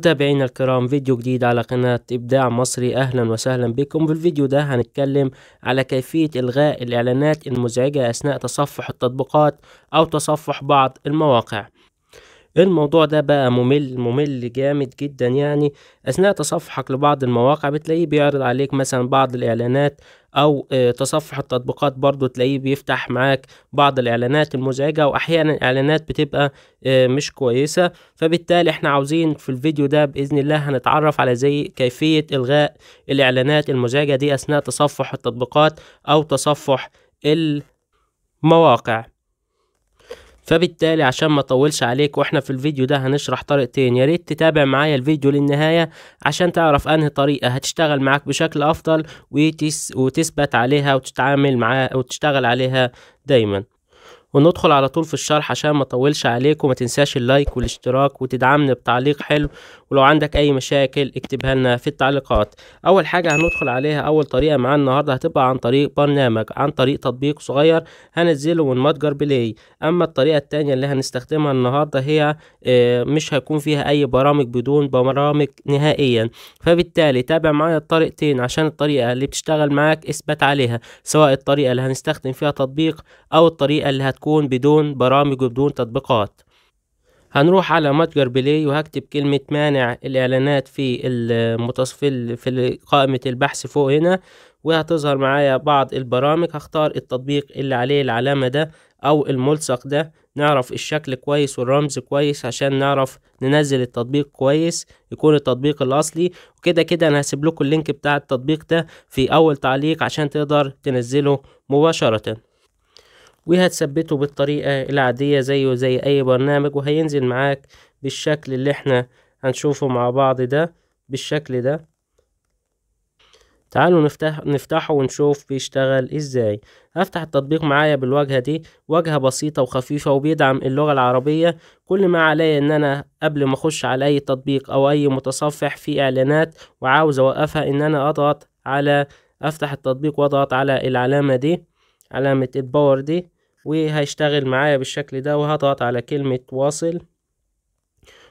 متابعينا الكرام فيديو جديد على قناة إبداع مصري أهلا وسهلا بكم في الفيديو ده هنتكلم على كيفية إلغاء الإعلانات المزعجة أثناء تصفح التطبيقات أو تصفح بعض المواقع الموضوع ده بقى ممل ممل جامد جدا يعني أثناء تصفحك لبعض المواقع بتلاقيه بيعرض عليك مثلا بعض الإعلانات او آه، تصفح التطبيقات برضو تلاقيه بيفتح معاك بعض الاعلانات المزعجة واحيانا اعلانات بتبقى آه، مش كويسة فبالتالي احنا عاوزين في الفيديو ده باذن الله هنتعرف على زي كيفية الغاء الاعلانات المزعجة دي اثناء تصفح التطبيقات او تصفح المواقع فبالتالي عشان ما اطولش عليك واحنا في الفيديو ده هنشرح طريقتين يا ريت تتابع معايا الفيديو للنهايه عشان تعرف انهي طريقه هتشتغل معاك بشكل افضل وتس وتثبت عليها وتتعامل معاها وتشتغل عليها دايما وندخل على طول في الشرح عشان ما اطولش عليك وما تنساش اللايك والاشتراك وتدعمنا بتعليق حلو ولو عندك اي مشاكل اكتبها لنا في التعليقات اول حاجه هندخل عليها اول طريقه معانا النهارده هتبقى عن طريق برنامج عن طريق تطبيق صغير هنزله من متجر بلاي اما الطريقه الثانيه اللي هنستخدمها النهارده هي آه، مش هيكون فيها اي برامج بدون برامج نهائيا فبالتالي تابع معايا الطريقتين عشان الطريقه اللي بتشتغل معاك اثبت عليها سواء الطريقه اللي هنستخدم فيها تطبيق او الطريقه اللي هت هتكون بدون برامج وبدون تطبيقات هنروح على متجر بلاي وهكتب كلمة مانع الإعلانات في المتصف في قائمة البحث فوق هنا وهتظهر معايا بعض البرامج هختار التطبيق اللي عليه العلامة ده أو الملصق ده نعرف الشكل كويس والرمز كويس عشان نعرف ننزل التطبيق كويس يكون التطبيق الأصلي وكده كده أنا هسيب لكم اللينك بتاع التطبيق ده في أول تعليق عشان تقدر تنزله مباشرةً وهتثبته بالطريقة العادية زيه زي اي برنامج وهينزل معاك بالشكل اللي احنا هنشوفه مع بعض ده بالشكل ده تعالوا نفتح نفتحه ونشوف بيشتغل ازاي هفتح التطبيق معايا بالواجهة دي واجهة بسيطة وخفيفة وبيدعم اللغة العربية كل ما عليا ان انا قبل ما اخش على اي تطبيق او اي متصفح فيه اعلانات وعاوز اوقفها ان انا اضغط على افتح التطبيق واضغط على العلامة دي علامة الباور دي وهيشتغل معايا بالشكل ده وهضغط على كلمة واصل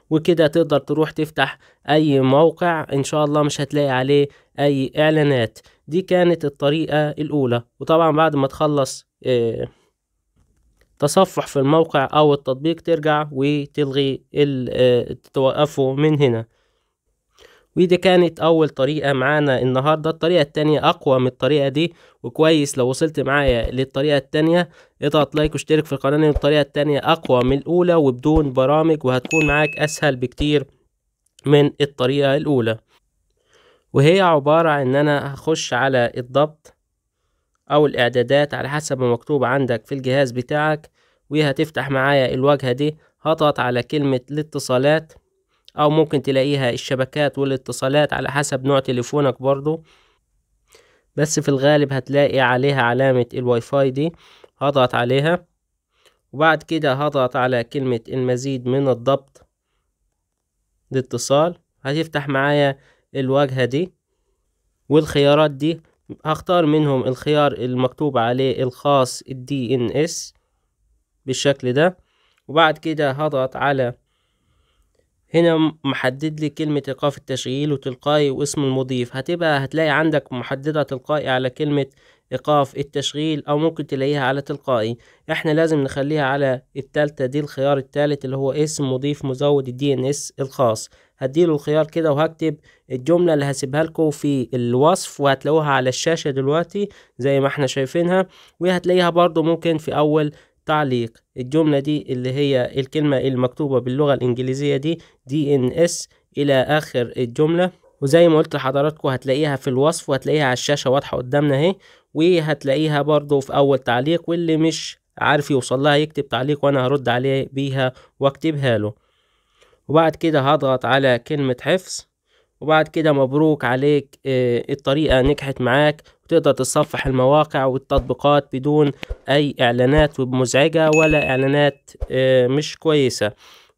وكده تقدر تروح تفتح اي موقع ان شاء الله مش هتلاقي عليه اي اعلانات دي كانت الطريقة الاولى وطبعا بعد ما تخلص آه، تصفح في الموقع او التطبيق ترجع وتلغي آه، توقفه من هنا ودي كانت أول طريقة معانا النهاردة الطريقة التانية أقوى من الطريقة دي وكويس لو وصلت معايا للطريقة التانية اضغط لايك واشترك في القناة لأن الطريقة التانية أقوى من الأولى وبدون برامج وهتكون معاك أسهل بكتير من الطريقة الأولى وهي عبارة عن أنا هخش على الضبط أو الإعدادات على حسب مكتوب عندك في الجهاز بتاعك وهتفتح معايا الواجهة دي هضغط على كلمة الاتصالات او ممكن تلاقيها الشبكات والاتصالات على حسب نوع تليفونك برضو بس في الغالب هتلاقي عليها علامة الواي فاي دي هضغط عليها وبعد كده هضغط على كلمة المزيد من الضبط الاتصال هتفتح معايا الواجهة دي والخيارات دي هختار منهم الخيار المكتوب عليه الخاص الدي ان اس بالشكل ده وبعد كده هضغط على هنا محدد لي كلمة إيقاف التشغيل وتلقائي واسم المضيف هتبقى هتلاقي عندك محددة تلقائي على كلمة إيقاف التشغيل أو ممكن تلاقيها على تلقائي إحنا لازم نخليها على التالتة دي الخيار التالت اللي هو اسم مضيف مزود الدي ان اس الخاص هديله الخيار كده وهكتب الجملة اللي هسيبها لكم في الوصف وهتلاقوها على الشاشة دلوقتي زي ما احنا شايفينها وهتلاقيها برضو ممكن في أول تعليق الجملة دي اللي هي الكلمة المكتوبة باللغة الإنجليزية دي DNS إلى آخر الجملة وزي ما قلت لحضراتكم هتلاقيها في الوصف وهتلاقيها على الشاشة واضحة قدامنا اهي وهتلاقيها برضو في أول تعليق واللي مش عارف يوصل لها يكتب تعليق وأنا هرد عليه بيها واكتبها له وبعد كده هضغط على كلمة حفظ وبعد كده مبروك عليك آه، الطريقة نجحت معاك وتقدر تصفح المواقع والتطبيقات بدون أي إعلانات مزعجة ولا إعلانات آه، مش كويسة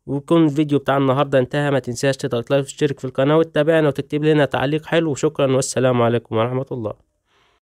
ويكون الفيديو بتاع النهاردة انتهى ما تنساش تضغط لايك وتشترك في القناة وتتابعنا وتكتب لنا تعليق حلو وشكرا والسلام عليكم ورحمة الله